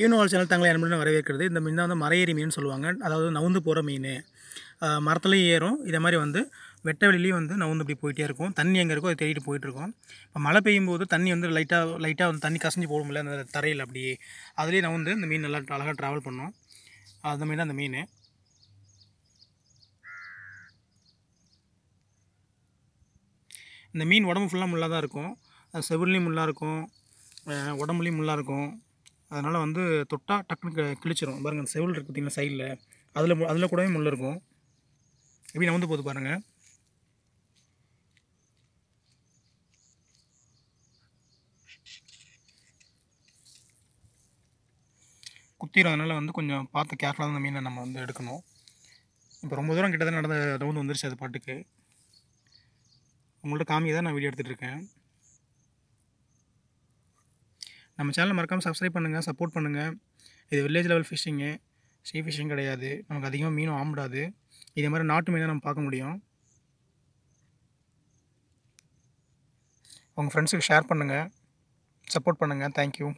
யூனிவால் channel தங்களை அன்புடன் வரவேற்கிறது இந்த மீன் தான் வந்து மரையேறி மீன் சொல்லுவாங்க அதாவது நவுந்து போகிற மீன் மரத்துலேயும் ஏறும் இதை மாதிரி வந்து வெட்ட வெளிலையும் வந்து நவுந்து இப்படி போயிட்டே இருக்கும் தண்ணி எங்கே இருக்கோ அது தேடிட்டு போயிட்டுருக்கோம் இப்போ மழை பெய்யும் போது தண்ணி வந்து லைட்டாக லைட்டாக வந்து தண்ணி கசஞ்சு போடும்ல அந்த தரையில் அப்படியே அதுலேயே நவுந்து இந்த மீன் நல்லா அழகாக ட்ராவல் பண்ணோம் அந்த மீன் அந்த மீன் இந்த மீன் உடம்பு ஃபுல்லாக முள்ளாக தான் இருக்கும் செவிலையும் முள்ளாக இருக்கும் உடம்புலையும் முள்ளாக இருக்கும் அதனால் வந்து தொட்டால் டக்குன்னு கிழிச்சிரும் பாருங்கள் அந்த செவில் இருக்குது பார்த்திங்கன்னா சைடில் அதில் அதில் கூடவே முள் இருக்கும் எப்படி நகர்ந்து போகுது பாருங்கள் குத்திரும் அதனால் வந்து கொஞ்சம் பார்த்து கேர்ஃபுல்லாக அந்த மீனை நம்ம வந்து எடுக்கணும் இப்போ ரொம்ப தூரம் கிட்டத்தான் நடந்த ரவுண்டு வந்துருச்சு அது பாட்டுக்கு உங்கள்கிட்ட காமியை தான் நான் வீடியோ எடுத்துகிட்டு இருக்கேன் நம்ம சேனலை மறக்காமல் சப்ஸ்கிரைப் பண்ணுங்கள் சப்போர்ட் பண்ணுங்கள் இது வில்லேஜ் லெவல் ஃபிஷ்ஷிங்கு ஸ்டீ ஃபிஷ்ஷிங் கிடையாது நமக்கு அதிகமாக மீனும் ஆம்பிடாது இதே மாதிரி நாட்டு மீன் நம்ம பார்க்க முடியும் உங்கள் ஃப்ரெண்ட்ஸுக்கு ஷேர் பண்ணுங்கள் சப்போர்ட் பண்ணுங்கள் தேங்க்யூ